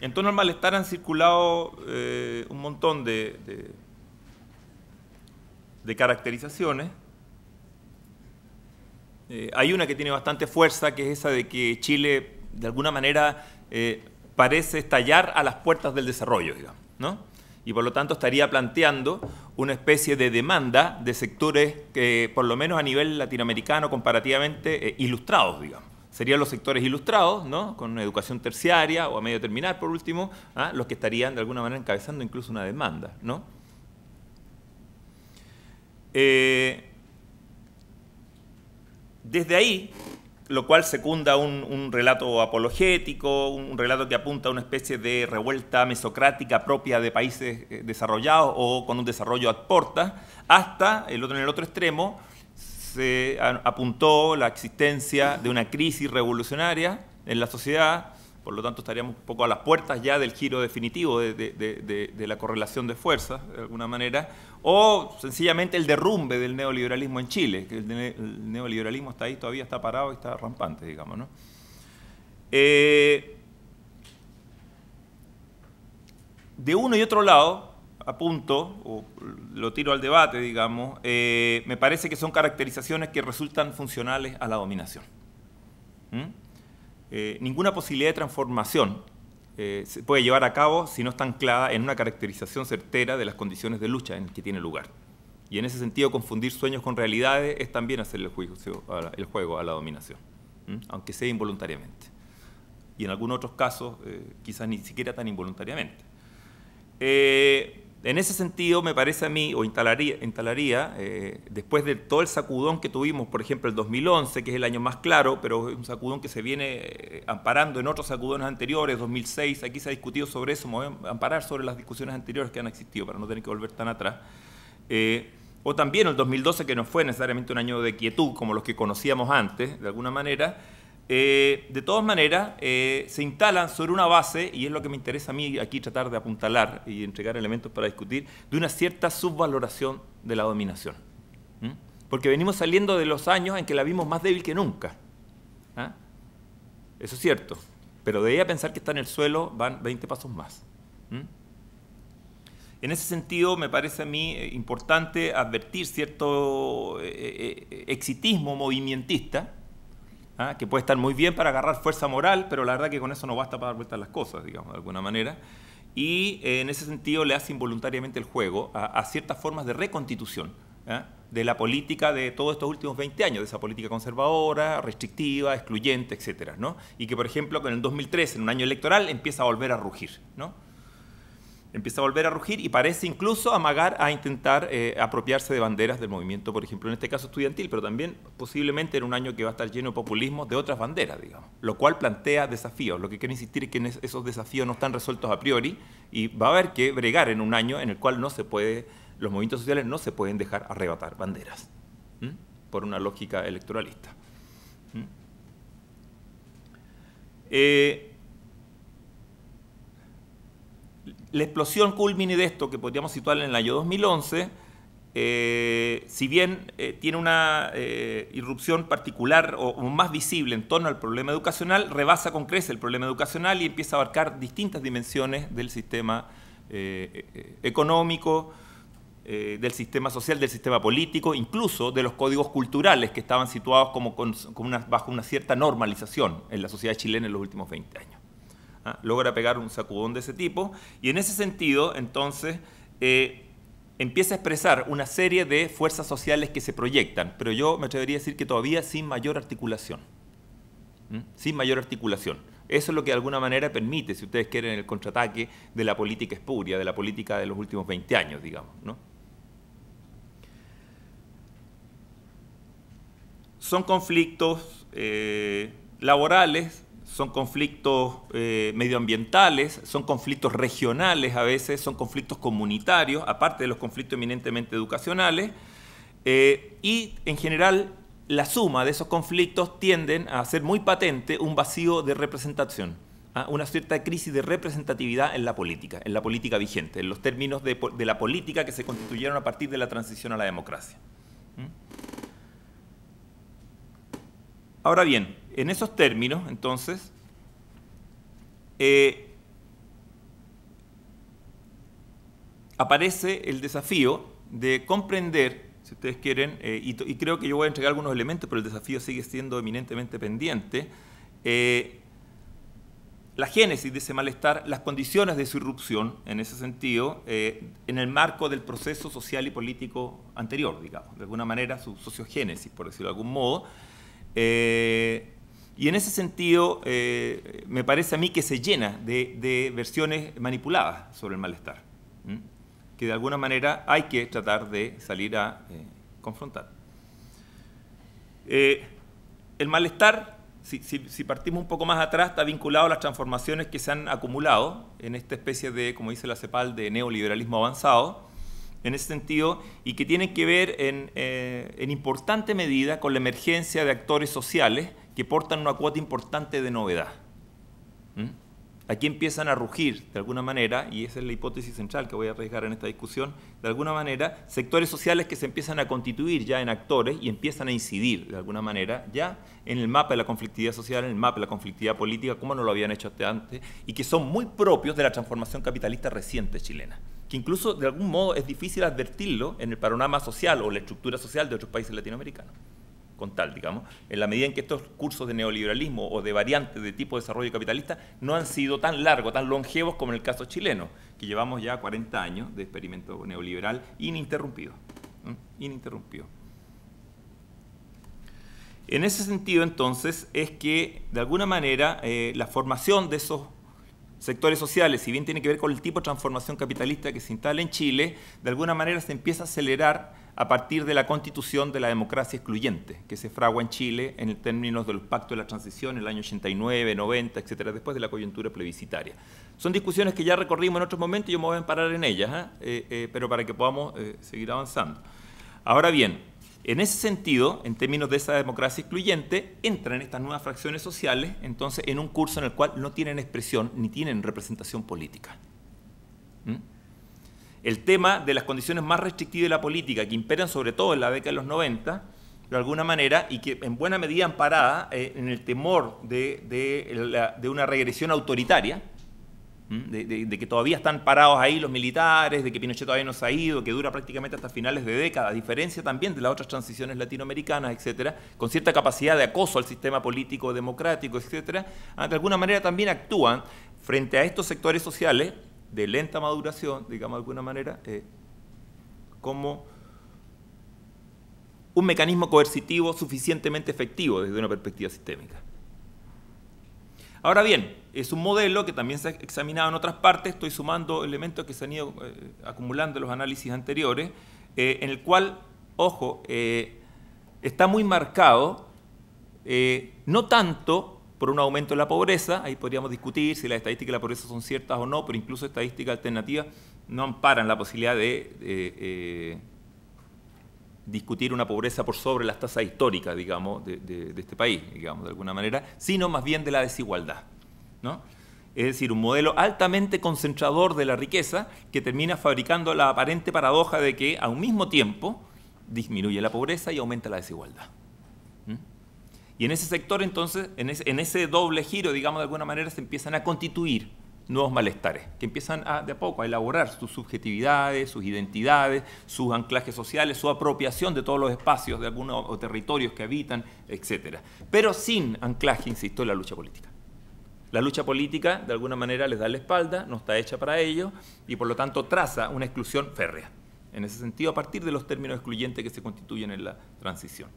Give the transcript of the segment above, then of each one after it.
En torno al malestar han circulado eh, un montón de, caracterizaciones. Eh, hay una que tiene bastante fuerza, que es esa de que Chile, de alguna manera, eh, parece estallar a las puertas del desarrollo, digamos, Y por lo tanto estaría planteando una especie de demanda de sectores que, por lo menos a nivel latinoamericano, comparativamente ilustrados, digamos serían los sectores ilustrados, con una educación terciaria o a medio terminar, por último, ¿ah? los que estarían de alguna manera encabezando incluso una demanda. Eh, desde ahí, lo cual secunda un, relato apologético, un, relato que apunta a una especie de revuelta mesocrática propia de países eh, desarrollados o con un desarrollo aporta hasta el otro, en el otro extremo, se apuntó la existencia de una crisis revolucionaria en la sociedad, por lo tanto estaríamos un poco a las puertas ya del giro definitivo de, la correlación de fuerzas, de alguna manera, o sencillamente el derrumbe del neoliberalismo en Chile, que el, neoliberalismo está ahí, todavía está parado y está rampante, digamos. ¿no? Eh, de uno y otro lado, apunto, o lo tiro al debate, digamos, eh, me parece que son caracterizaciones que resultan funcionales a la dominación. ¿Mm? Eh, ninguna posibilidad de transformación eh, se puede llevar a cabo si no está anclada en una caracterización certera de las condiciones de lucha en que tiene lugar. Y en ese sentido, confundir sueños con realidades es también hacer el juego a la, dominación, aunque sea involuntariamente. Y en algunos otros casos, quizás ni siquiera tan involuntariamente. En ese sentido, me parece a mí, o instalaría, instalaría eh, después de todo el sacudón que tuvimos, por ejemplo, el 2011, que es el año más claro, pero es un sacudón que se viene eh, amparando en otros sacudones anteriores, 2006, aquí se ha discutido sobre eso, amparar sobre las discusiones anteriores que han existido para no tener que volver tan atrás. Eh, o también el 2012, que no fue necesariamente un año de quietud como los que conocíamos antes, de alguna manera, eh, de todas maneras, eh, se instalan sobre una base, y es lo que me interesa a mí aquí tratar de apuntalar y entregar elementos para discutir, de una cierta subvaloración de la dominación. Porque venimos saliendo de los años en que la vimos más débil que nunca. ¿ah? Eso es cierto. Pero de ahí pensar que está en el suelo van 20 pasos más. En ese sentido, me parece a mí eh, importante advertir cierto exitismo movimentista ¿ah? que puede estar muy bien para agarrar fuerza moral, pero la verdad que con eso no basta para dar vueltas las cosas, digamos, de alguna manera. Y eh, en ese sentido le hace involuntariamente el juego a, ciertas formas de reconstitución. ¿ah? de la política de todos estos últimos 20 años, de esa política conservadora, restrictiva, excluyente, etcétera, ¿no? Y que, por ejemplo, en el 2013, en un año electoral, empieza a volver a rugir, ¿no? empieza a volver a rugir y parece incluso amagar a intentar eh, apropiarse de banderas del movimiento, por ejemplo, en este caso estudiantil, pero también posiblemente en un año que va a estar lleno de populismo de otras banderas, digamos, lo cual plantea desafíos. Lo que quiero insistir es que esos desafíos no están resueltos a priori y va a haber que bregar en un año en el cual no se puede, los movimientos sociales no se pueden dejar arrebatar banderas por una lógica electoralista. Eh, La explosión culmine de esto, que podríamos situar en el año 2011, eh, si bien eh, tiene una eh, irrupción particular o, más visible en torno al problema educacional, rebasa con crece el problema educacional y empieza a abarcar distintas dimensiones del sistema económico, del sistema social, del sistema político, incluso de los códigos culturales que estaban situados como bajo una cierta normalización en la sociedad chilena en los últimos 20 años. ¿ah? logra pegar un sacudón de ese tipo, y en ese sentido, entonces, eh, empieza a expresar una serie de fuerzas sociales que se proyectan, pero yo me atrevería a decir que todavía sin mayor articulación, sin mayor articulación. Eso es lo que de alguna manera permite, si ustedes quieren, el contraataque de la política espuria, de la política de los últimos 20 años, digamos. ¿no? Son conflictos eh, laborales son conflictos eh, medioambientales, son conflictos regionales a veces, son conflictos comunitarios, aparte de los conflictos eminentemente educacionales, eh, y en general la suma de esos conflictos tienden a hacer muy patente un vacío de representación, ¿ah? una cierta crisis de representatividad en la política, en la política vigente, en los términos de, la política que se constituyeron a partir de la transición a la democracia. Ahora bien, en esos términos, entonces, eh, aparece el desafío de comprender, si ustedes quieren, eh, y, creo que yo voy a entregar algunos elementos, pero el desafío sigue siendo eminentemente pendiente, eh, la génesis de ese malestar, las condiciones de su irrupción, en ese sentido, en el marco del proceso social y político anterior, digamos, de alguna manera su sociogénesis, por decirlo de algún modo, y en ese sentido, eh, me parece a mí que se llena de, versiones manipuladas sobre el malestar, que de alguna manera hay que tratar de salir a eh, confrontar. Eh, el malestar, si, partimos un poco más atrás, está vinculado a las transformaciones que se han acumulado en esta especie de, como dice la CEPAL, de neoliberalismo avanzado, en ese sentido, y que tienen que ver en importante medida con la emergencia de actores sociales, que portan una cuota importante de novedad. ¿Mm? Aquí empiezan a rugir, de alguna manera, y esa es la hipótesis central que voy a arriesgar en esta discusión, de alguna manera, sectores sociales que se empiezan a constituir ya en actores y empiezan a incidir, de alguna manera, ya en el mapa de la conflictividad social, en el mapa de la conflictividad política, como no lo habían hecho hasta antes, y que son muy propios de la transformación capitalista reciente chilena que incluso de algún modo es difícil advertirlo en el panorama social o la estructura social de otros países latinoamericanos con tal, digamos, en la medida en que estos cursos de neoliberalismo o de variantes de tipo de desarrollo capitalista no han sido tan largos, tan longevos como en el caso chileno, que llevamos ya 40 años de experimento neoliberal ininterrumpido. En ese sentido, entonces, es que, de alguna manera, eh, la formación de esos sectores sociales, si bien tiene que ver con el tipo de transformación capitalista que se instala en Chile, de alguna manera se empieza a acelerar a partir de la constitución de la democracia excluyente, que se fragua en Chile en términos del Pacto de la Transición en el año 89, 90, etcétera, después de la coyuntura plebiscitaria. Son discusiones que ya recorrimos en otros momentos y yo me voy a parar en ellas, ¿ah? eh, eh, pero para que podamos eh, seguir avanzando. Ahora bien, en ese sentido, en términos de esa democracia excluyente, entran estas nuevas fracciones sociales entonces en un curso en el cual no tienen expresión ni tienen representación política. ¿Mm? el tema de las condiciones más restrictivas de la política, que imperan sobre todo en la década de los 90, de alguna manera, y que en buena medida amparada eh, en el temor de, una regresión autoritaria, de, que todavía están parados ahí los militares, de que Pinochet todavía no se ha ido, que dura prácticamente hasta finales de década, a diferencia también de las otras transiciones latinoamericanas, etcétera, con cierta capacidad de acoso al sistema político democrático, etcétera, de alguna manera también actúan frente a estos sectores sociales de lenta maduración, digamos de alguna manera, eh, como un mecanismo coercitivo suficientemente efectivo desde una perspectiva sistémica. Ahora bien, es un modelo que también se ha examinado en otras partes, estoy sumando elementos que se han ido eh, acumulando en los análisis anteriores, eh, en el cual, ojo, está muy marcado no tanto por un aumento en la pobreza, ahí podríamos discutir si las estadísticas de la pobreza son ciertas o no, pero incluso estadísticas alternativas no amparan la posibilidad de eh, discutir una pobreza por sobre las tasas históricas, digamos, de, de, este país, digamos, de alguna manera, sino más bien de la desigualdad, ¿no? Es decir, un modelo altamente concentrador de la riqueza que termina fabricando la aparente paradoja de que a un mismo tiempo disminuye la pobreza y aumenta la desigualdad. Y en ese sector entonces, en ese, doble giro, digamos de alguna manera, se empiezan a constituir nuevos malestares, que empiezan a, de a poco a elaborar sus subjetividades, sus identidades, sus anclajes sociales, su apropiación de todos los espacios de algunos territorios que habitan, etc. Pero sin anclaje, insisto, en la lucha política. La lucha política, de alguna manera, les da la espalda, no está hecha para ello, y por lo tanto traza una exclusión férrea. En ese sentido, a partir de los términos excluyentes que se constituyen en la transición.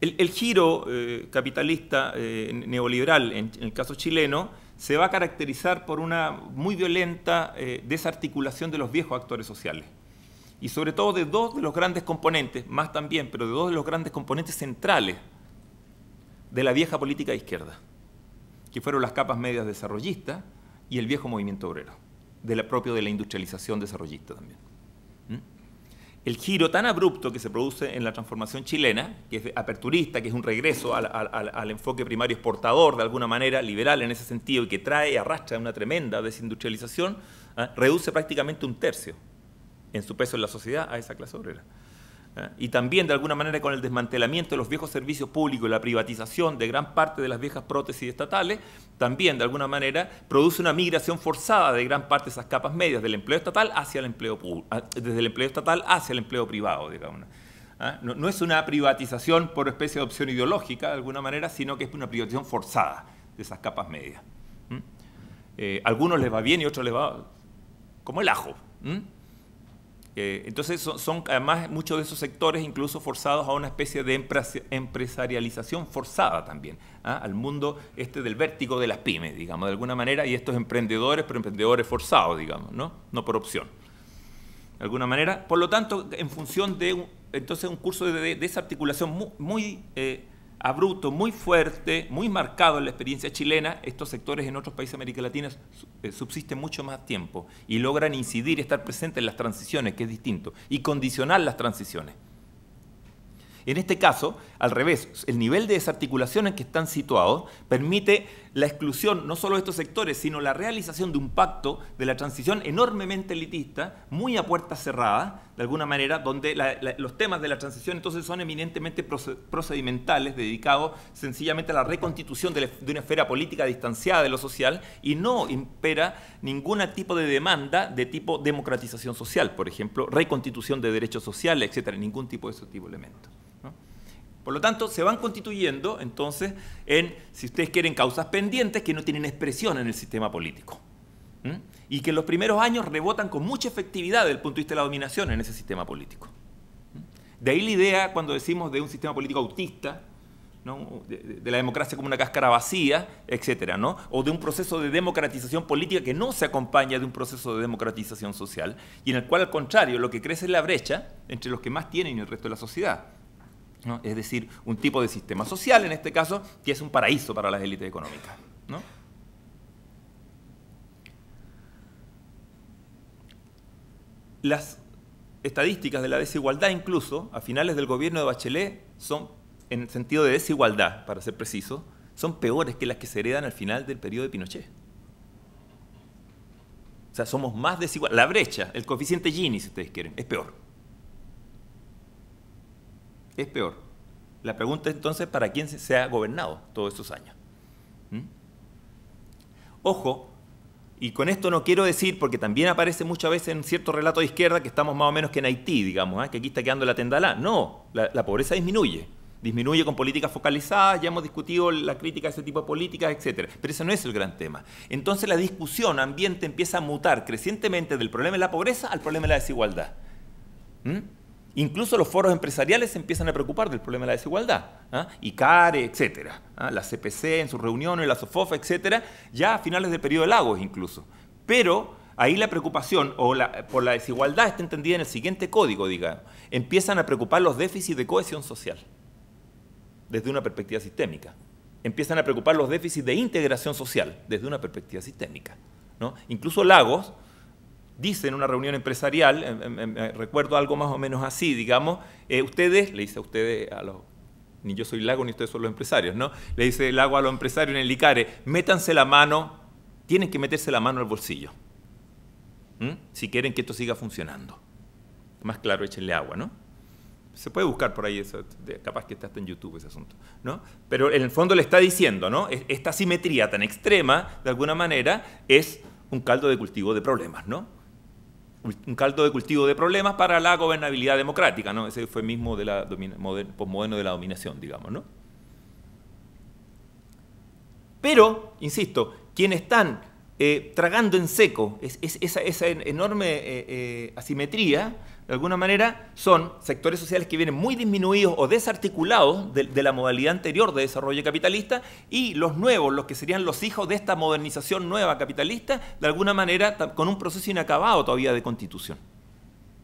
El, giro eh, capitalista eh, neoliberal, en, el caso chileno, se va a caracterizar por una muy violenta eh, desarticulación de los viejos actores sociales. Y sobre todo de dos de los grandes componentes, más también, pero de dos de los grandes componentes centrales de la vieja política izquierda, que fueron las capas medias desarrollistas y el viejo movimiento obrero, de la, propio de la industrialización desarrollista también. ¿Mm? el giro tan abrupto que se produce en la transformación chilena, que es aperturista, que es un regreso al, enfoque primario exportador, de alguna manera liberal en ese sentido, y que trae y arrastra una tremenda desindustrialización, ¿ah? reduce prácticamente un tercio en su peso en la sociedad a esa clase obrera. ¿eh? y también de alguna manera con el desmantelamiento de los viejos servicios públicos y la privatización de gran parte de las viejas prótesis estatales, también de alguna manera produce una migración forzada de gran parte de esas capas medias del empleo estatal hacia el empleo desde el empleo estatal hacia el empleo privado, digamos. ¿eh? No, es una privatización por especie de opción ideológica, de alguna manera, sino que es una privatización forzada de esas capas medias. Eh, algunos les va bien y otros les va como el ajo. Eh, entonces son, además muchos de esos sectores incluso forzados a una especie de empresarialización forzada también, ¿ah? al mundo este del vértigo de las pymes, digamos, de alguna manera, y estos emprendedores, pero emprendedores forzados, digamos, ¿no? No por opción. De alguna manera, por lo tanto, en función de entonces un curso de, desarticulación muy, muy eh, abrupto, muy fuerte, muy marcado en la experiencia chilena, estos sectores en otros países de América Latina eh, subsisten mucho más tiempo y logran incidir, y estar presentes en las transiciones, que es distinto, y condicionar las transiciones. En este caso, al revés, el nivel de desarticulación en que están situados permite la exclusión no solo de estos sectores, sino la realización de un pacto de la transición enormemente elitista, muy a puerta cerrada, de alguna manera, donde los temas de la transición entonces son eminentemente procedimentales, dedicados sencillamente a la reconstitución de, una esfera política distanciada de lo social y no impera ningún tipo de demanda de tipo democratización social, por ejemplo, reconstitución de derechos sociales, etcétera, ningún tipo de ese tipo de elementos. Por lo tanto, se van constituyendo entonces en, si ustedes quieren, causas pendientes que no tienen expresión en el sistema político. Y que en los primeros años rebotan con mucha efectividad desde el punto de vista de la dominación en ese sistema político. De ahí la idea, cuando decimos de un sistema político autista, de, la democracia como una cáscara vacía, etc. o de un proceso de democratización política que no se acompaña de un proceso de democratización social, y en el cual, al contrario, lo que crece es la brecha entre los que más tienen y el resto de la sociedad. Es decir, un tipo de sistema social, en este caso, que es un paraíso para las élites económicas. Las estadísticas de la desigualdad incluso, a finales del gobierno de Bachelet, son, en sentido de desigualdad, para ser preciso, son peores que las que se heredan al final del periodo de Pinochet. O sea, somos más desiguales. La brecha, el coeficiente Gini, si ustedes quieren, es peor es peor. La pregunta es entonces para quién se ha gobernado todos estos años. ¿Mm? Ojo, y con esto no quiero decir, porque también aparece muchas veces en cierto relato de izquierda que estamos más o menos que en Haití, digamos, ¿eh? que aquí está quedando la tendalá. No, la, pobreza disminuye. Disminuye con políticas focalizadas, ya hemos discutido la crítica a ese tipo de políticas, etc. Pero ese no es el gran tema. Entonces la discusión ambiente empieza a mutar crecientemente del problema de la pobreza al problema de la desigualdad. ¿Mm? Incluso los foros empresariales se empiezan a preocupar del problema de la desigualdad. ICARE, ¿ah? etcétera. ¿ah? La CPC en sus reuniones, la SOFOFA, etcétera, ya a finales del periodo de Lagos incluso. Pero ahí la preocupación o por la desigualdad está entendida en el siguiente código, digamos. Empiezan a preocupar los déficits de cohesión social desde una perspectiva sistémica. Empiezan a preocupar los déficits de integración social desde una perspectiva sistémica. Incluso Lagos dice en una reunión empresarial, em, em, em, eh, recuerdo algo más o menos así, digamos, eh, ustedes, le dice a ustedes, a los, ni yo soy Lago ni ustedes son los empresarios, ¿no? Le dice el Lago a los empresarios en el ICARE, métanse la mano, tienen que meterse la mano al bolsillo, si quieren que esto siga funcionando. Más claro, échenle agua, ¿no? se puede buscar por ahí, eso, capaz que está hasta en YouTube ese asunto, ¿no? Pero en el fondo le está diciendo, ¿no? Esta simetría tan extrema, de alguna manera, es un caldo de cultivo de problemas, ¿no? un caldo de cultivo de problemas para la gobernabilidad democrática, ¿no? Ese fue mismo de la posmoderno de la dominación, digamos, ¿no? Pero, insisto, quienes están eh, tragando en seco. esa, enorme eh, eh, asimetría, de alguna manera, son sectores sociales que vienen muy disminuidos o desarticulados de, la modalidad anterior de desarrollo capitalista y los nuevos, los que serían los hijos de esta modernización nueva capitalista, de alguna manera con un proceso inacabado todavía de constitución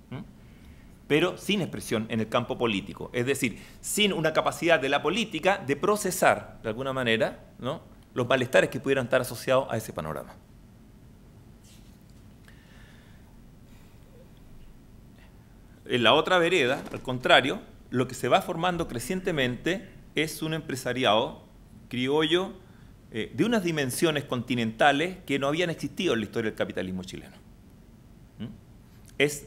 ¿Mm? pero sin expresión en el campo político, es decir, sin una capacidad de la política de procesar, de alguna manera, los malestares que pudieran estar asociados a ese panorama. En la otra vereda, al contrario, lo que se va formando crecientemente es un empresariado criollo eh, de unas dimensiones continentales que no habían existido en la historia del capitalismo chileno. ¿Mm? Es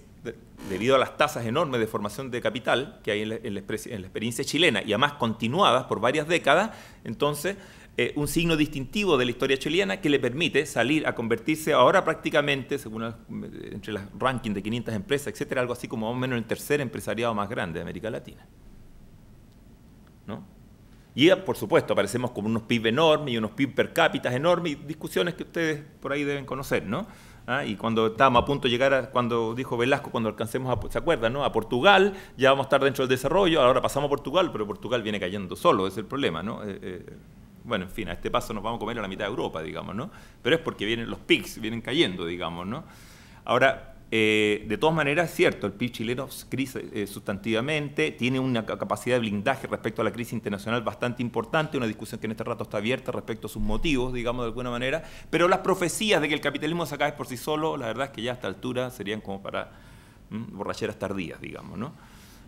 debido a las tasas enormes de formación de capital que hay en la, en la experiencia chilena y además continuadas por varias décadas, entonces eh, un signo distintivo de la historia chilena que le permite salir a convertirse ahora prácticamente, según eh, entre los rankings de 500 empresas, etcétera, algo así como más o menos el tercer empresariado más grande de América Latina. Y ah, por supuesto, aparecemos como unos PIB enormes y unos PIB per cápita enormes, y discusiones que ustedes por ahí deben conocer, ¿no? Ah, y cuando estábamos a punto de llegar, a, cuando dijo Velasco, cuando alcancemos, a, ¿se acuerdan? No? A Portugal, ya vamos a estar dentro del desarrollo, ahora pasamos a Portugal, pero Portugal viene cayendo solo, es el problema, ¿no? Eh, bueno, en fin, a este paso nos vamos a comer a la mitad de Europa, digamos, ¿no? Pero es porque vienen los PICs, vienen cayendo, digamos, ¿no? Ahora, eh, de todas maneras, es cierto, el PIB chileno crece eh, sustantivamente, tiene una capacidad de blindaje respecto a la crisis internacional bastante importante, una discusión que en este rato está abierta respecto a sus motivos, digamos de alguna manera, pero las profecías de que el capitalismo se acabe por sí solo, la verdad es que ya a esta altura serían como para borracheras tardías, digamos, ¿no?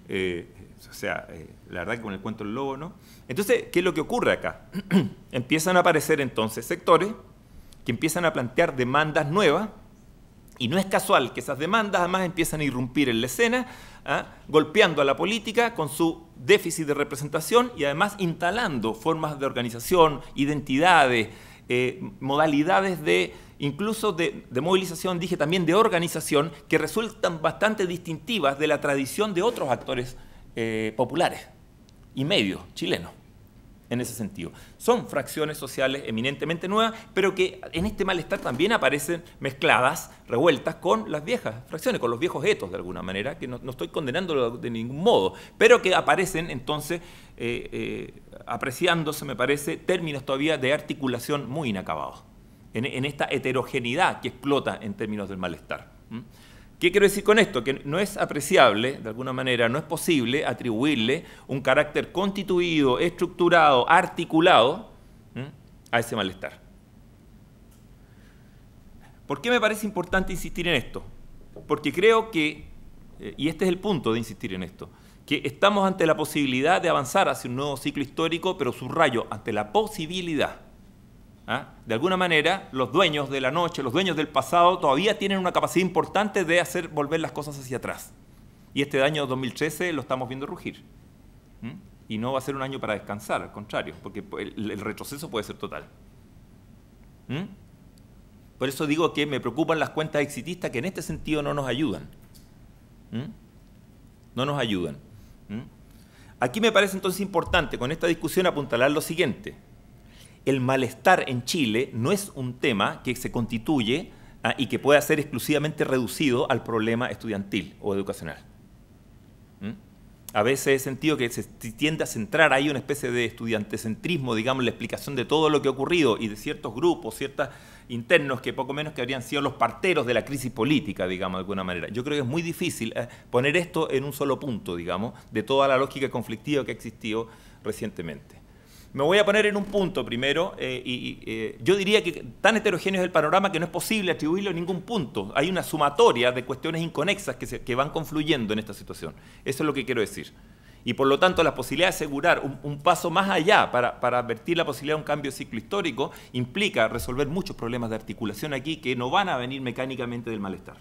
Eh, o sea, eh, la verdad que con el cuento del lobo, ¿no? Entonces, ¿qué es lo que ocurre acá? empiezan a aparecer entonces sectores que empiezan a plantear demandas nuevas y no es casual que esas demandas además empiezan a irrumpir en la escena, ¿ah? golpeando a la política con su déficit de representación y además instalando formas de organización, identidades, eh, modalidades de incluso de, de, movilización, dije también de organización, que resultan bastante distintivas de la tradición de otros actores eh, populares y medios chilenos en ese sentido. Son fracciones sociales eminentemente nuevas, pero que en este malestar también aparecen mezcladas, revueltas con las viejas fracciones, con los viejos etos de alguna manera, que no, estoy condenándolo de ningún modo, pero que aparecen entonces eh, eh, apreciándose, me parece, términos todavía de articulación muy inacabados, en, esta heterogeneidad que explota en términos del malestar. ¿Qué quiero decir con esto? Que no es apreciable, de alguna manera, no es posible atribuirle un carácter constituido, estructurado, articulado a ese malestar. ¿Por qué me parece importante insistir en esto? Porque creo que, eh, y este es el punto de insistir en esto, que estamos ante la posibilidad de avanzar hacia un nuevo ciclo histórico, pero subrayo, ante la posibilidad. ¿Ah? De alguna manera, los dueños de la noche, los dueños del pasado, todavía tienen una capacidad importante de hacer volver las cosas hacia atrás. Y este año 2013 lo estamos viendo rugir. ¿Mm? Y no va a ser un año para descansar, al contrario, porque el, retroceso puede ser total. ¿Mm? Por eso digo que me preocupan las cuentas exitistas que en este sentido no nos ayudan. ¿Mm? No nos ayudan. Aquí me parece entonces importante con esta discusión apuntalar lo siguiente el malestar en Chile no es un tema que se constituye ah, y que pueda ser exclusivamente reducido al problema estudiantil o educacional. ¿Mm? A veces he sentido que se tiende a centrar ahí una especie de estudiantecentrismo, digamos, la explicación de todo lo que ha ocurrido y de ciertos grupos, ciertos internos que poco menos que habrían sido los parteros de la crisis política, digamos, de alguna manera. Yo creo que es muy difícil eh, poner esto en un solo punto, digamos, de toda la lógica conflictiva que ha existido recientemente. Me voy a poner en un punto primero, eh, y eh, yo diría que tan heterogéneo es el panorama que no es posible atribuirlo a ningún punto. Hay una sumatoria de cuestiones inconexas que, que van confluyendo en esta situación. Eso es lo que quiero decir. Y por lo tanto, la posibilidad de asegurar un, paso más allá para, advertir la posibilidad de un cambio de ciclo histórico implica resolver muchos problemas de articulación aquí que no van a venir mecánicamente del malestar.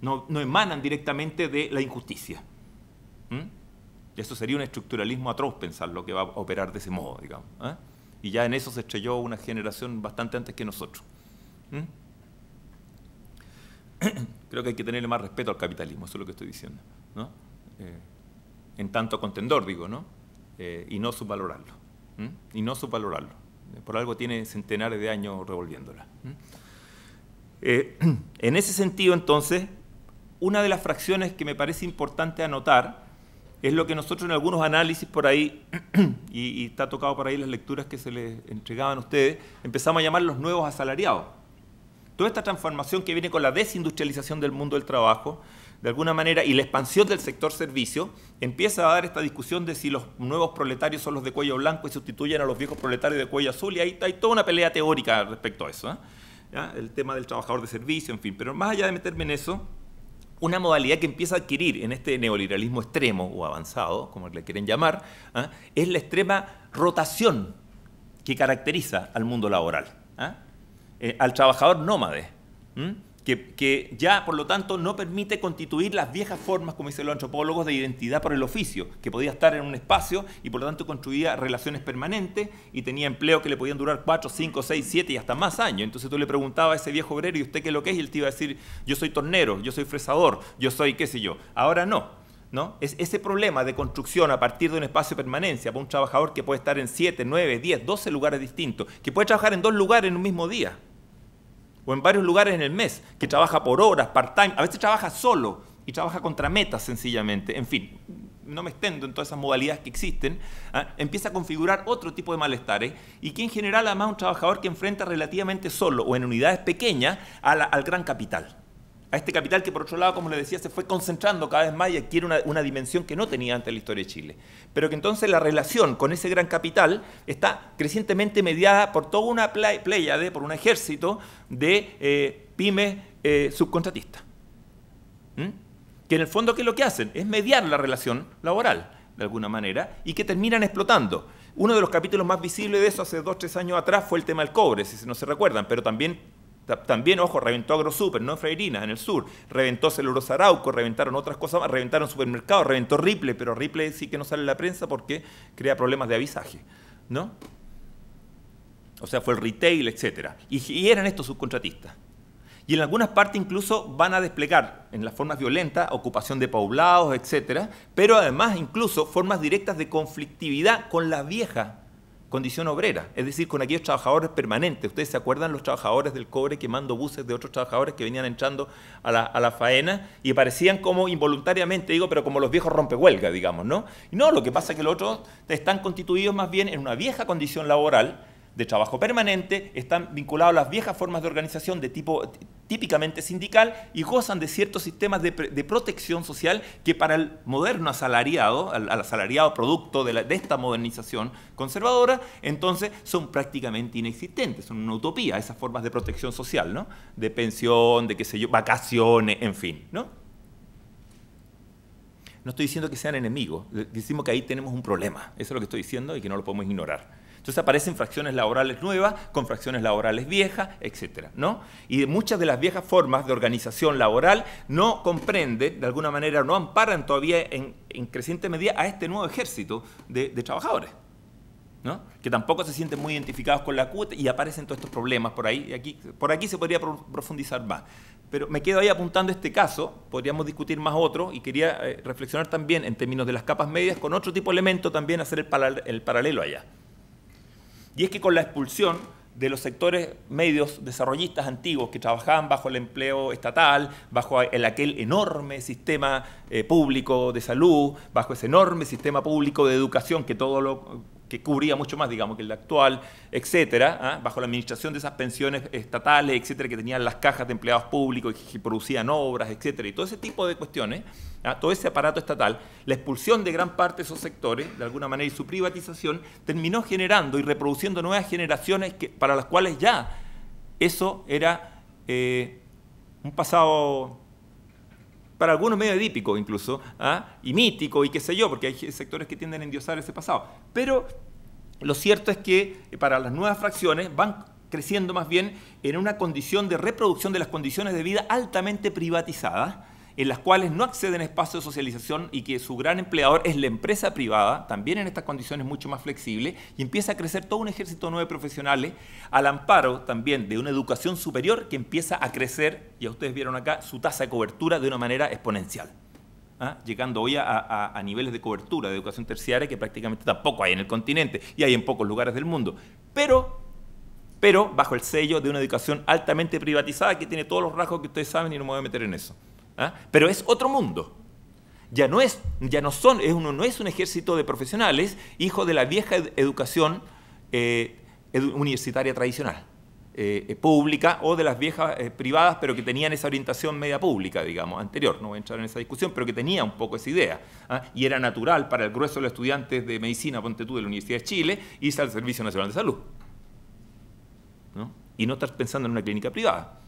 No, no emanan directamente de la injusticia. ¿Mm? Y eso sería un estructuralismo atroz pensar lo que va a operar de ese modo, digamos. ¿eh? Y ya en eso se estrelló una generación bastante antes que nosotros. ¿eh? Creo que hay que tenerle más respeto al capitalismo, eso es lo que estoy diciendo. Eh, en tanto contendor, digo, ¿no? y no subvalorarlo. Y no subvalorarlo. Por algo tiene centenares de años revolviéndola. en ese sentido, entonces, una de las fracciones que me parece importante anotar es lo que nosotros en algunos análisis por ahí, y, está tocado por ahí las lecturas que se les entregaban a ustedes, empezamos a llamar los nuevos asalariados. Toda esta transformación que viene con la desindustrialización del mundo del trabajo, de alguna manera, y la expansión del sector servicio, empieza a dar esta discusión de si los nuevos proletarios son los de cuello blanco y sustituyen a los viejos proletarios de cuello azul, y ahí hay toda una pelea teórica respecto a eso. ¿eh? El tema del trabajador de servicio, en fin. Pero más allá de meterme en eso, una modalidad que empieza a adquirir en este neoliberalismo extremo o avanzado, como le quieren llamar, ¿ah? es la extrema rotación que caracteriza al mundo laboral, ¿ah? eh, al trabajador nómade que, ya, por lo tanto, no permite constituir las viejas formas, como dicen los antropólogos, de identidad por el oficio, que podía estar en un espacio y por lo tanto construía relaciones permanentes y tenía empleo que le podían durar cuatro cinco seis siete y hasta más años. Entonces tú le preguntabas a ese viejo obrero, ¿y usted qué es lo que es? Y él te iba a decir, yo soy tornero, yo soy fresador, yo soy qué sé yo. Ahora no. ¿No? Es ese problema de construcción a partir de un espacio de permanencia para un trabajador que puede estar en siete nueve 10, 12 lugares distintos, que puede trabajar en dos lugares en un mismo día o en varios lugares en el mes, que trabaja por horas, part-time, a veces trabaja solo y trabaja contra metas sencillamente, en fin, no me extendo en todas esas modalidades que existen, ¿ah? empieza a configurar otro tipo de malestares y que en general además un trabajador que enfrenta relativamente solo o en unidades pequeñas al gran capital a este capital que por otro lado, como le decía, se fue concentrando cada vez más y adquiere una, dimensión que no tenía antes la historia de Chile. Pero que entonces la relación con ese gran capital está crecientemente mediada por toda una pléyade, por un ejército de eh, pymes eh, subcontratistas. ¿Mm? Que en el fondo, ¿qué es lo que hacen? Es mediar la relación laboral, de alguna manera, y que terminan explotando. Uno de los capítulos más visibles de eso hace dos, tres años atrás fue el tema del cobre, si no se recuerdan, pero también también, ojo, reventó AgroSuper, no Freirina, en el sur. Reventó Celulosa Arauco, reventaron otras cosas más, reventaron supermercados, reventó ripple pero ripple sí que no sale en la prensa porque crea problemas de avisaje, ¿no? O sea, fue el retail, etc. Y, y eran estos subcontratistas. Y en algunas partes incluso van a desplegar en las formas violentas, ocupación de poblados, etc. Pero además incluso formas directas de conflictividad con la vieja condición obrera, es decir, con aquellos trabajadores permanentes. Ustedes se acuerdan los trabajadores del cobre quemando buses de otros trabajadores que venían entrando a la, a la faena y parecían como involuntariamente, digo, pero como los viejos rompehuelga, digamos, ¿no? no, lo que pasa es que los otros están constituidos más bien en una vieja condición laboral de trabajo permanente, están vinculados a las viejas formas de organización de tipo típicamente sindical y gozan de ciertos sistemas de, protección social que para el moderno asalariado, al, asalariado producto de, esta modernización conservadora, entonces son prácticamente inexistentes, son una utopía esas formas de protección social, ¿no? De pensión, de qué sé yo, vacaciones, en fin, No estoy diciendo que sean enemigos, eh, decimos que ahí tenemos un problema, eso es lo que estoy diciendo y que no lo podemos ignorar. Entonces aparecen fracciones laborales nuevas con fracciones laborales viejas, etc. ¿no? Y muchas de las viejas formas de organización laboral no comprenden, de alguna manera, no amparan todavía en, creciente medida a este nuevo ejército de, trabajadores. ¿no? que tampoco se sienten muy identificados con la CUT y aparecen todos estos problemas por ahí. Aquí, por aquí se podría profundizar más. Pero me quedo ahí apuntando este caso, podríamos discutir más otro y quería eh, reflexionar también en términos de las capas medias con otro tipo de elemento también hacer el paralelo allá. Y es que con la expulsión de los sectores medios desarrollistas antiguos que trabajaban bajo el empleo estatal, bajo aquel enorme sistema eh, público de salud, bajo ese enorme sistema público de educación que todo lo que cubría mucho más, digamos, que el actual, etcétera, ¿ah? bajo la administración de esas pensiones estatales, etcétera, que tenían las cajas de empleados públicos y que producían obras, etcétera, y todo ese tipo de cuestiones, ¿ah? todo ese aparato estatal, la expulsión de gran parte de esos sectores, de alguna manera, y su privatización, terminó generando y reproduciendo nuevas generaciones que, para las cuales ya eso era eh, un pasado para algunos medio edípico incluso, ¿ah? y mítico y qué sé yo, porque hay sectores que tienden a endiosar ese pasado. Pero lo cierto es que eh, para las nuevas fracciones van creciendo más bien en una condición de reproducción de las condiciones de vida altamente privatizadas en las cuales no acceden a espacios de socialización y que su gran empleador es la empresa privada, también en estas condiciones mucho más flexible, y empieza a crecer todo un ejército nuevo de profesionales al amparo también de una educación superior que empieza a crecer, ya ustedes vieron acá, su tasa de cobertura de una manera exponencial. ¿Ah? llegando hoy a, niveles de cobertura de educación terciaria que prácticamente tampoco hay en el continente y hay en pocos lugares del mundo. Pero, pero bajo el sello de una educación altamente privatizada que tiene todos los rasgos que ustedes saben y no me voy a meter en eso. ¿Ah? Pero es otro mundo. Ya no es, ya no son, es uno, no es un ejército de profesionales, hijo de la vieja educación eh, universitaria tradicional, eh, eh, pública o de las viejas privadas, pero que tenían esa orientación media pública, digamos, anterior. No voy a entrar en esa discusión, pero que tenía un poco esa idea. ¿ah? Y era natural para el grueso de los estudiantes de medicina, ponte tú, de la Universidad de Chile, irse al Servicio Nacional de Salud. Y no estar pensando en una clínica privada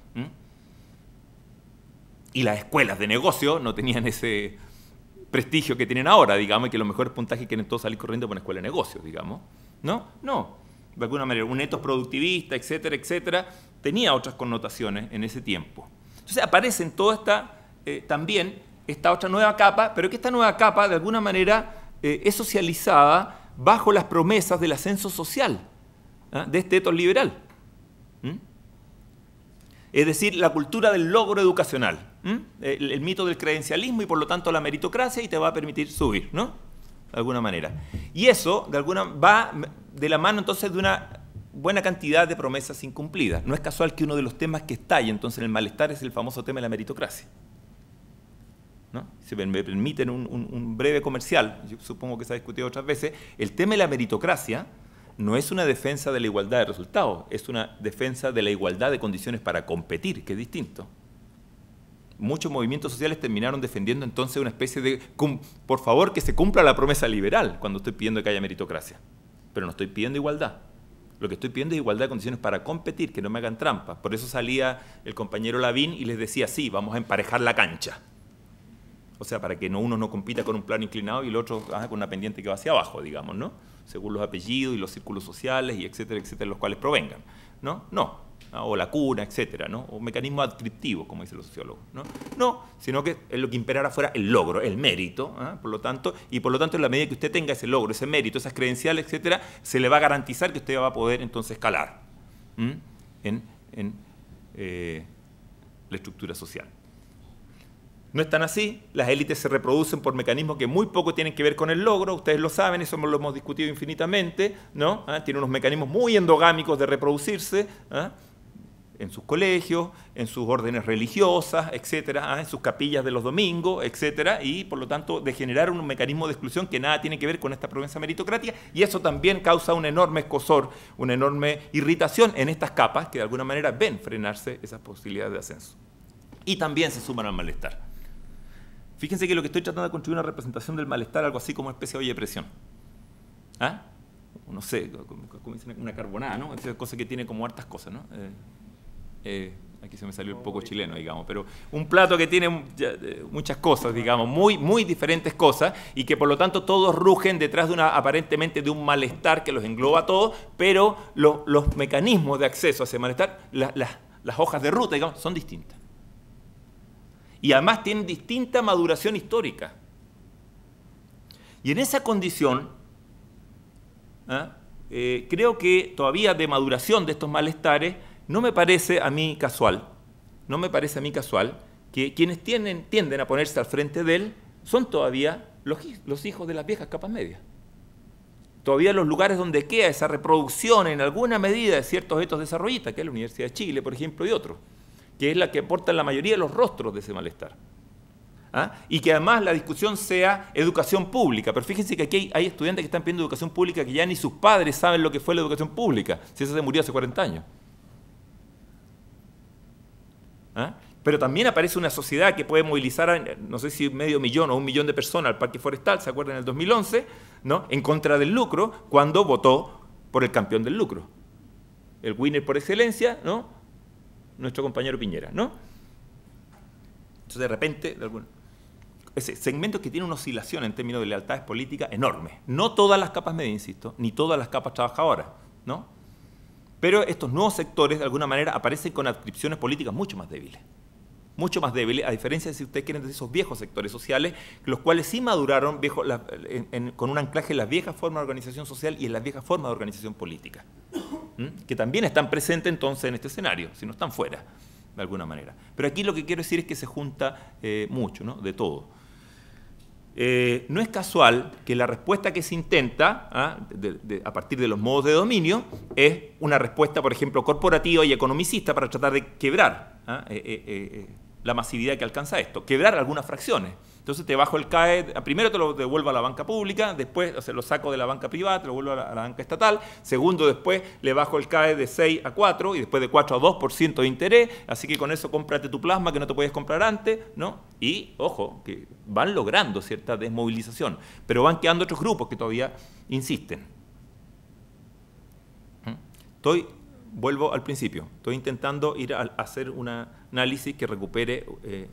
y las escuelas de negocio no tenían ese prestigio que tienen ahora, digamos, y que los mejores puntajes quieren todos salir corriendo por una escuela de negocios, digamos. ¿No? No. De alguna manera, un etos productivista, etcétera, etcétera, tenía otras connotaciones en ese tiempo. Entonces aparece en toda esta, eh, también, esta otra nueva capa, pero que esta nueva capa, de alguna manera, eh, es socializada bajo las promesas del ascenso social, ¿ah? de este etos liberal. Es decir, la cultura del logro educacional. ¿Mm? el, mito del credencialismo y por lo tanto la meritocracia y te va a permitir subir, ¿no? De alguna manera. Y eso, de alguna va de la mano entonces de una buena cantidad de promesas incumplidas. No es casual que uno de los temas que estalla entonces en el malestar es el famoso tema de la meritocracia. ¿No? Si me permiten un, un, breve comercial, yo supongo que se ha discutido otras veces, el tema de la meritocracia no es una defensa de la igualdad de resultados, es una defensa de la igualdad de condiciones para competir, que es distinto muchos movimientos sociales terminaron defendiendo entonces una especie de, por favor, que se cumpla la promesa liberal cuando estoy pidiendo que haya meritocracia. Pero no estoy pidiendo igualdad. Lo que estoy pidiendo es igualdad de condiciones para competir, que no me hagan trampas. Por eso salía el compañero Lavín y les decía, sí, vamos a emparejar la cancha. O sea, para que no, uno no compita con un plano inclinado y el otro haga ah, con una pendiente que va hacia abajo, digamos, ¿no? Según los apellidos y los círculos sociales y etcétera, etcétera, los cuales provengan. ¿No? No, o la cuna, etcétera, ¿no? o mecanismos adscriptivos, como dicen los sociólogos. No, sino que lo que imperara fuera el logro, el mérito, ¿ah? por lo tanto, y por lo tanto, en la medida que usted tenga ese logro, ese mérito, esas credenciales, etcétera, se le va a garantizar que usted va a poder entonces escalar en, eh, la estructura social. No están así, las élites se reproducen por mecanismos que muy poco tienen que ver con el logro, ustedes lo saben, eso lo hemos discutido infinitamente, ¿no? ¿Ah? Tienen unos mecanismos muy endogámicos de reproducirse, ¿ah? en sus colegios, en sus órdenes religiosas, etcétera, ah, en sus capillas de los domingos, etcétera, y por lo tanto de generar un mecanismo de exclusión que nada tiene que ver con esta provincia meritocrática, y eso también causa un enorme escosor, una enorme irritación en estas capas que de alguna manera ven frenarse esas posibilidades de ascenso. Y también se suman al malestar. Fíjense que lo que estoy tratando de construir es una representación del malestar, algo así como especie de depresión. ¿Ah? No sé, como una carbonada, ¿no? Esa cosa que tiene como hartas cosas, ¿no? Eh, eh, aquí se me salió un poco chileno, digamos, pero un plato que tiene muchas cosas, digamos, muy, muy diferentes cosas y que por lo tanto todos rugen detrás de una aparentemente de un malestar que los engloba a todos, pero los mecanismos de acceso a ese malestar, las hojas de ruta, digamos, son distintas. Y además tienen distinta maduración histórica. Y en esa condición, ¿ah? eh, creo que todavía de maduración de estos malestares, no me parece a mí casual, no me parece a mí casual que quienes tienden a ponerse al frente de él son todavía los, hijos de las viejas capas medias. Todavía los lugares donde queda esa reproducción en alguna medida de ciertos hechos desarrollistas, que es la Universidad de Chile, por ejemplo, y otros, que es la que aporta la mayoría de los rostros de ese malestar. ¿ah? y que además la discusión sea educación pública. Pero fíjense que aquí hay, estudiantes que están pidiendo educación pública que ya ni sus padres saben lo que fue la educación pública, si esa se murió hace 40 años. ¿Ah? Pero también aparece una sociedad que puede movilizar, no sé si medio millón o un millón de personas al Parque Forestal, ¿se acuerdan? En el 2011, ¿no? en contra del lucro, cuando votó por el campeón del lucro. El winner por excelencia, ¿no? nuestro compañero Piñera. ¿no? Entonces, de repente, de algún... ese segmento que tiene una oscilación en términos de lealtades políticas enorme. No todas las capas medias, insisto, ni todas las capas trabajadoras. ¿no? Pero estos nuevos sectores, de alguna manera, aparecen con adscripciones políticas mucho más débiles. Mucho más débiles, a diferencia de si ustedes quieren decir esos viejos sectores sociales, los cuales sí maduraron con un anclaje en las viejas formas de organización social y en las viejas formas de organización política, que también están presentes entonces en este escenario, si no están fuera, de alguna manera. Pero aquí lo que quiero decir es que se junta eh, mucho, ¿no? de todo. Eh, no es casual que la respuesta que se intenta ¿ah? a partir de los modos de dominio es una respuesta, por ejemplo, corporativa y economicista para tratar de quebrar ¿ah? eh, eh, la masividad que alcanza esto, quebrar algunas fracciones. Entonces te bajo el CAE, primero te lo devuelvo a la banca pública, después o lo saco de la banca privada, te lo vuelvo a la, banca estatal, segundo después le bajo el CAE de 6 a 4 y después de 4 a 2% de interés, así que con eso cómprate tu plasma que no te podías comprar antes, ¿no? Y ojo, que van logrando cierta desmovilización, pero van quedando otros grupos que todavía insisten. ¿Mm? Estoy, vuelvo al principio, estoy intentando ir a, hacer un análisis que recupere... Eh,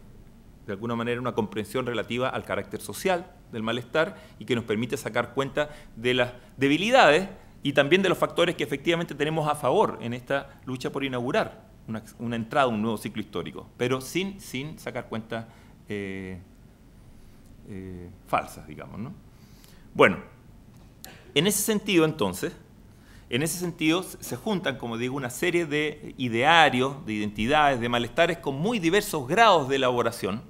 de alguna manera una comprensión relativa al carácter social del malestar y que nos permite sacar cuenta de las debilidades y también de los factores que efectivamente tenemos a favor en esta lucha por inaugurar una, entrada, un nuevo ciclo histórico, pero sin, sin sacar cuentas eh, eh, falsas, digamos. Bueno, en ese sentido entonces, en ese sentido, se juntan, como digo, una serie de idearios, de identidades, de malestares con muy diversos grados de elaboración,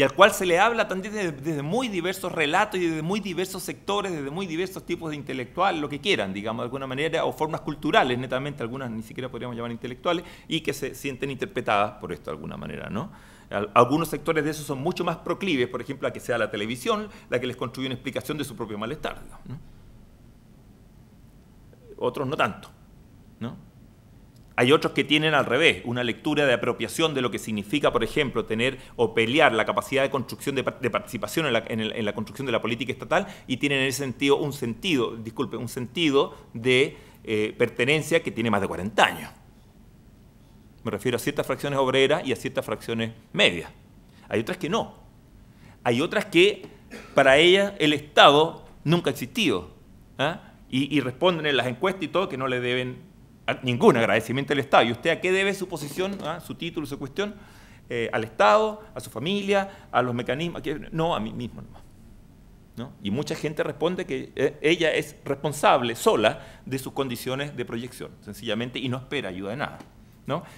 y al cual se le habla también desde, muy diversos relatos y desde muy diversos sectores, desde muy diversos tipos de intelectual, lo que quieran, digamos, de alguna manera, o formas culturales, netamente, algunas ni siquiera podríamos llamar intelectuales, y que se sienten interpretadas por esto de alguna manera, ¿no? Algunos sectores de eso son mucho más proclives, por ejemplo, a que sea la televisión la que les construye una explicación de su propio malestar, ¿no? Otros no tanto, ¿no? Hay otros que tienen al revés, una lectura de apropiación de lo que significa, por ejemplo, tener o pelear la capacidad de construcción de, participación en la, construcción de la política estatal y tienen en ese sentido un sentido, disculpe, un sentido de eh, pertenencia que tiene más de 40 años. Me refiero a ciertas fracciones obreras y a ciertas fracciones medias. Hay otras que no. Hay otras que para ellas el Estado nunca ha existido. ¿ah? y, responden en las encuestas y todo que no le deben ningún agradecimiento al Estado. ¿Y usted a qué debe su posición, ah, su título, su cuestión? Eh, al Estado, a su familia, a los mecanismos. No, a mí mismo Y mucha gente responde que eh, ella es responsable sola de sus condiciones de proyección, sencillamente, y no espera ayuda de nada.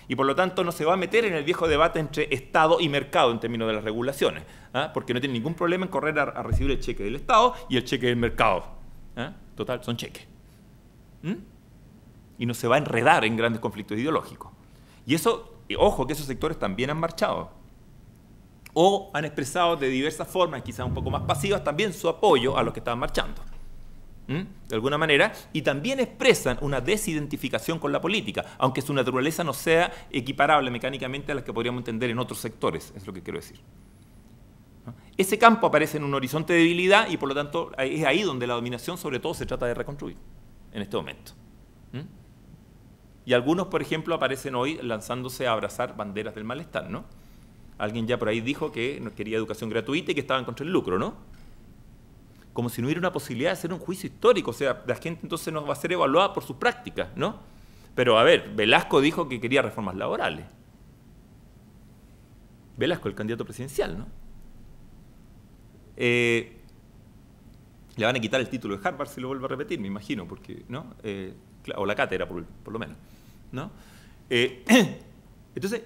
Y por lo tanto no se va a meter en el viejo debate entre Estado y mercado en términos de las regulaciones, ¿ah? porque no tiene ningún problema en correr a, recibir el cheque del Estado y el cheque del mercado. ¿ah? Total, son cheques y no se va a enredar en grandes conflictos ideológicos. Y eso, ojo, que esos sectores también han marchado. O han expresado de diversas formas, quizás un poco más pasivas, también su apoyo a los que estaban marchando. ¿Mm? De alguna manera. Y también expresan una desidentificación con la política, aunque su naturaleza no sea equiparable mecánicamente a las que podríamos entender en otros sectores, es lo que quiero decir. Ese campo aparece en un horizonte de debilidad y por lo tanto es ahí donde la dominación sobre todo se trata de reconstruir en este momento. Y algunos, por ejemplo, aparecen hoy lanzándose a abrazar banderas del malestar, ¿no? Alguien ya por ahí dijo que no quería educación gratuita y que estaban contra el lucro, ¿no? Como si no hubiera una posibilidad de hacer un juicio histórico, o sea, la gente entonces no va a ser evaluada por sus prácticas, ¿no? Pero a ver, Velasco dijo que quería reformas laborales. Velasco, el candidato presidencial, ¿no? Eh, le van a quitar el título de Harvard si lo vuelvo a repetir, me imagino, porque ¿no? Eh, o la cátedra por, lo menos. ¿no? Eh, entonces,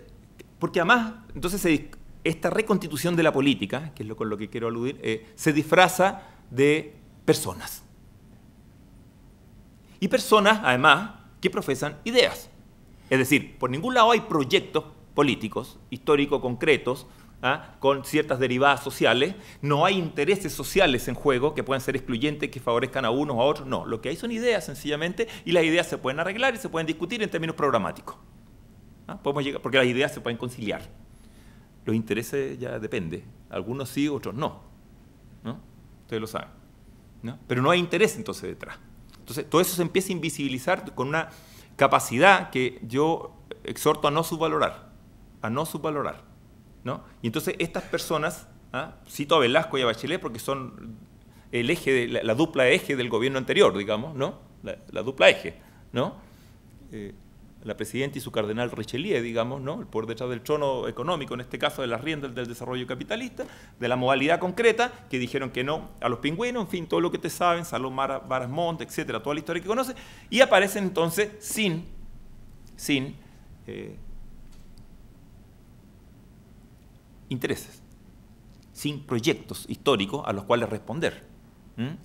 porque además, entonces esta reconstitución de la política, que es lo, con lo que quiero aludir, eh, se disfraza de personas. Y personas, además, que profesan ideas. Es decir, por ningún lado hay proyectos políticos, históricos, concretos, ¿ah? con ciertas derivadas sociales. No hay intereses sociales en juego que puedan ser excluyentes, que favorezcan a unos o a otros. No, lo que hay son ideas sencillamente y las ideas se pueden arreglar y se pueden discutir en términos programáticos. ¿ah? Podemos llegar, porque las ideas se pueden conciliar. Los intereses ya depende. Algunos sí, otros no. Ustedes lo saben. Pero no hay interés entonces detrás. Entonces, todo eso se empieza a invisibilizar con una capacidad que yo exhorto a no subvalorar, a no subvalorar. Y entonces estas personas, ¿ah? cito a Velasco y a Bachelet porque son el eje, la, dupla eje del gobierno anterior, digamos, ¿no? La, dupla eje, ¿no? Eh, la presidenta y su cardenal Richelieu, digamos, ¿no? el detrás del trono económico, en este caso de las riendas del desarrollo capitalista, de la modalidad concreta, que dijeron que no a los pingüinos, en fin, todo lo que te saben, Salón Varas etcétera, toda la historia que conoces, y aparecen entonces sin, sin eh, intereses, sin proyectos históricos a los cuales responder.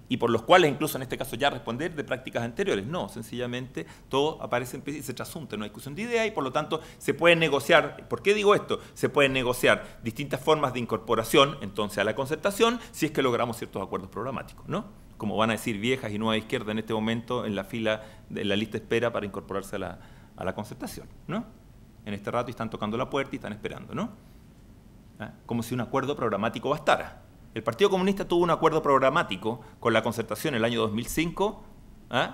Y por los cuales incluso en este caso ya responder de prácticas anteriores. No, sencillamente todo aparece y se trasunta, no hay discusión de idea y por lo tanto se puede negociar, ¿por qué digo esto? Se pueden negociar distintas formas de incorporación entonces a la concertación si es que logramos ciertos acuerdos programáticos, ¿no? Como van a decir viejas y nueva izquierda en este momento en la fila, de la lista espera para incorporarse a la, concertación, ¿no? En este rato están tocando la puerta y están esperando, ¿no? ¿eh? como si un acuerdo programático bastara. El Partido Comunista tuvo un acuerdo programático con la concertación en el año 2005 ¿eh?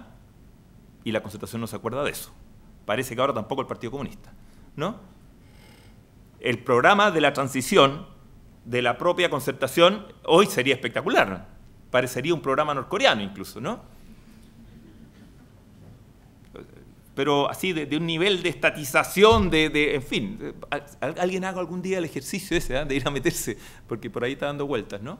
y la concertación no se acuerda de eso. Parece que ahora tampoco el Partido Comunista. ¿no? El programa de la transición de la propia concertación hoy sería espectacular. Parecería un programa norcoreano incluso, ¿no? pero así de, un nivel de estatización, de, de en fin, alguien haga algún día el ejercicio ese ¿ah? de ir a meterse, porque por ahí está dando vueltas, ¿no?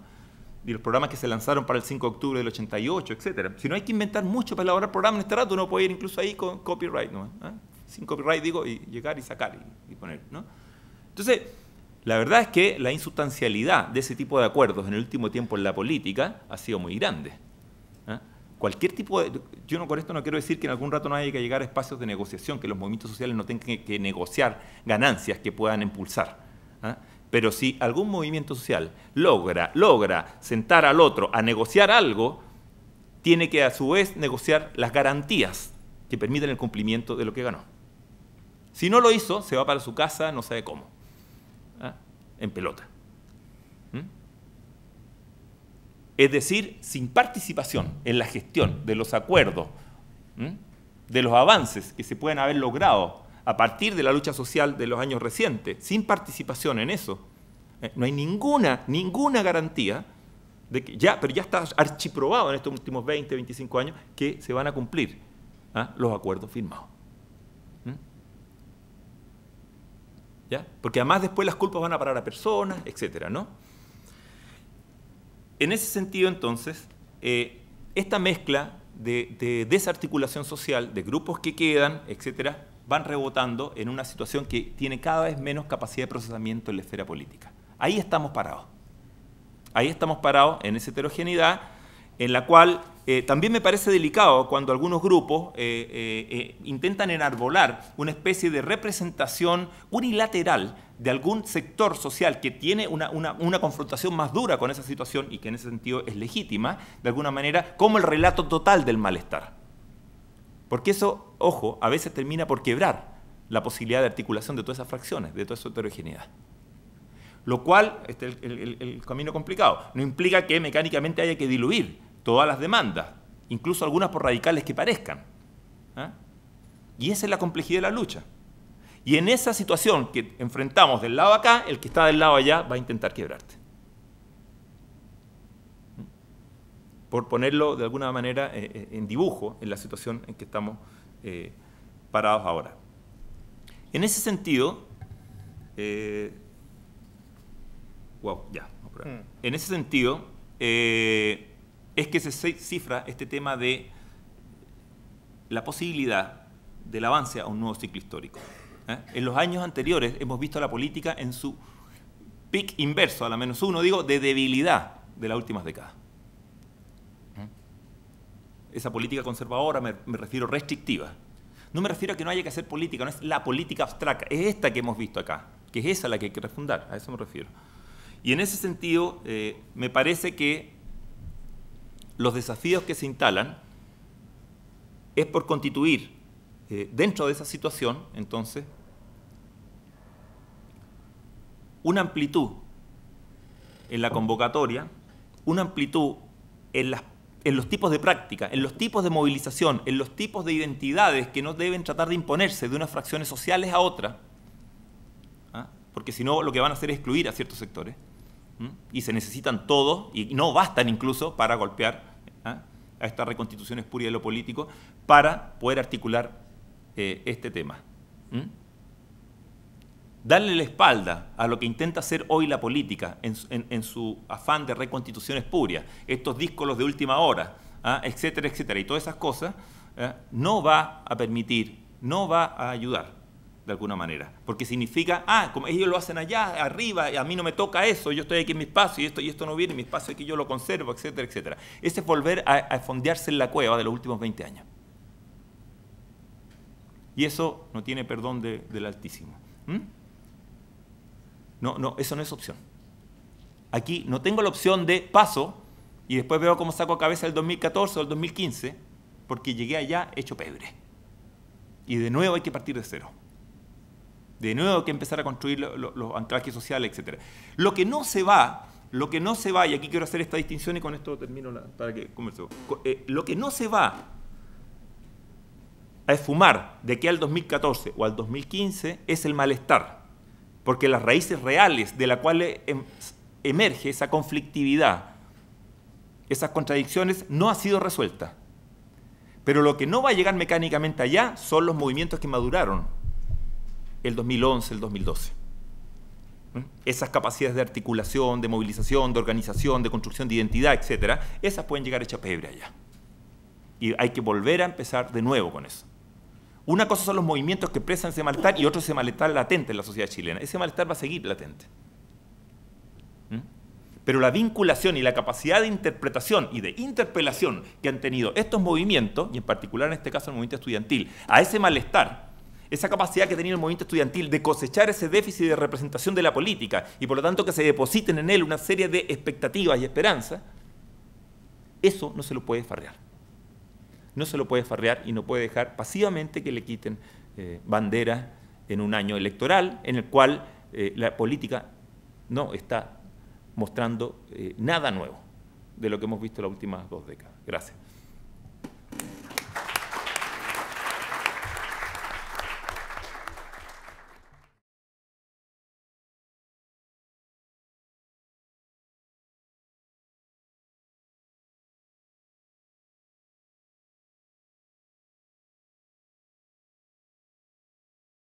Y los programas que se lanzaron para el 5 de octubre del 88, etc. Si no hay que inventar mucho para elaborar programas en este rato, uno puede ir incluso ahí con copyright, ¿no? ¿Ah? Sin copyright digo, y llegar y sacar y, y poner, ¿no? Entonces, la verdad es que la insustancialidad de ese tipo de acuerdos en el último tiempo en la política ha sido muy grande cualquier tipo de... Yo no con esto no quiero decir que en algún rato no haya que llegar a espacios de negociación, que los movimientos sociales no tengan que, negociar ganancias que puedan impulsar. ¿ah? Pero si algún movimiento social logra, logra sentar al otro a negociar algo, tiene que a su vez negociar las garantías que permiten el cumplimiento de lo que ganó. Si no lo hizo, se va para su casa, no sabe cómo, ¿ah? en pelota. es decir, sin participación en la gestión de los acuerdos, de los avances que se pueden haber logrado a partir de la lucha social de los años recientes, sin participación en eso, ¿eh? no hay ninguna, ninguna garantía de que ya, pero ya está archiprobado en estos últimos 20, 25 años que se van a cumplir ¿ah? los acuerdos firmados. Porque además después las culpas van a parar a personas, etcétera, ¿no? En ese sentido, entonces, eh, esta mezcla de, de, desarticulación social, de grupos que quedan, etcétera, van rebotando en una situación que tiene cada vez menos capacidad de procesamiento en la esfera política. Ahí estamos parados. Ahí estamos parados en esa heterogeneidad en la cual eh, también me parece delicado cuando algunos grupos eh, eh, intentan enarbolar una especie de representación unilateral de algún sector social que tiene una, confrontación más dura con esa situación y que en ese sentido es legítima, de alguna manera, como el relato total del malestar. Porque eso, ojo, a veces termina por quebrar la posibilidad de articulación de todas esas fracciones, de toda esa heterogeneidad lo cual, es este, el, camino complicado, no implica que mecánicamente haya que diluir todas las demandas, incluso algunas por radicales que parezcan. ¿ah? Y esa es la complejidad de la lucha. Y en esa situación que enfrentamos del lado acá, el que está del lado allá va a intentar quebrarte. Por ponerlo de alguna manera eh, eh, en dibujo en la situación en que estamos eh, parados ahora. En ese sentido, wow, ya. Hmm. En ese sentido, es que se cifra este tema de la posibilidad del avance a un nuevo ciclo histórico. ¿eh? En los años anteriores hemos visto la política en su pic inverso, a la menos uno, digo, de debilidad de las últimas décadas. ¿Mm? Esa política conservadora, me, refiero restrictiva. No me refiero a que no haya que hacer política, no es la política abstracta, es esta que hemos visto acá, que es esa la que hay que refundar, a eso me refiero. Y en ese sentido, eh, me parece que los desafíos que se instalan es por constituir eh, dentro de esa situación, entonces, una amplitud en la convocatoria, una amplitud en, las, en los tipos de práctica, en los tipos de movilización, en los tipos de identidades que no deben tratar de imponerse de unas fracciones sociales a otras, ¿ah? porque si no lo que van a hacer es excluir a ciertos sectores y se necesitan todos, y no bastan incluso para golpear ¿ah? a esta reconstitución espuria de lo político, para poder articular eh, este tema. Darle la espalda a lo que intenta hacer hoy la política en, su afán de reconstitución espuria, estos discos de última hora, ¿ah? etcétera, etcétera, y todas esas cosas, ¿eh? no va a permitir, no va a ayudar de alguna manera. Porque significa, ah, como ellos lo hacen allá, arriba, a mí no me toca eso, yo estoy aquí en mi espacio y esto, y esto no viene, mi espacio aquí yo lo conservo, etcétera, etcétera. Ese es volver a, fondearse en la cueva de los últimos 20 años. Y eso no tiene perdón del Altísimo. ¿Mm? No, no, eso no es opción. Aquí no tengo la opción de paso y después veo cómo saco a cabeza el 2014 o el 2015, porque llegué allá hecho pebre. Y de nuevo hay que partir de cero de nuevo hay que empezar a construir los anclajes sociales, etc. Lo que no se va, lo que no se va, y aquí quiero hacer esta distinción y con esto termino para que comience, eh, lo que no se va a esfumar de que al 2014 o al 2015 es el malestar, porque las raíces reales de la cuales em, emerge esa conflictividad, esas contradicciones, no ha sido resuelta. Pero lo que no va a llegar mecánicamente allá son los movimientos que maduraron, el 2011, el 2012. ¿Mm? Esas capacidades de articulación, de movilización, de organización, de construcción de identidad, etcétera, esas pueden llegar hechas pebre allá. Y hay que volver a empezar de nuevo con eso. Una cosa son los movimientos que expresan ese malestar y otro ese malestar latente en la sociedad chilena. Ese malestar va a seguir latente. ¿Mm? Pero la vinculación y la capacidad de interpretación y de interpelación que han tenido estos movimientos, y en particular en este caso el movimiento estudiantil, a ese malestar esa capacidad que tenía el movimiento estudiantil de cosechar ese déficit de representación de la política y por lo tanto que se depositen en él una serie de expectativas y esperanzas, eso no se lo puede farrear. No se lo puede farrear y no puede dejar pasivamente que le quiten eh, bandera en un año electoral en el cual eh, la política no está mostrando eh, nada nuevo de lo que hemos visto en las últimas dos décadas. Gracias.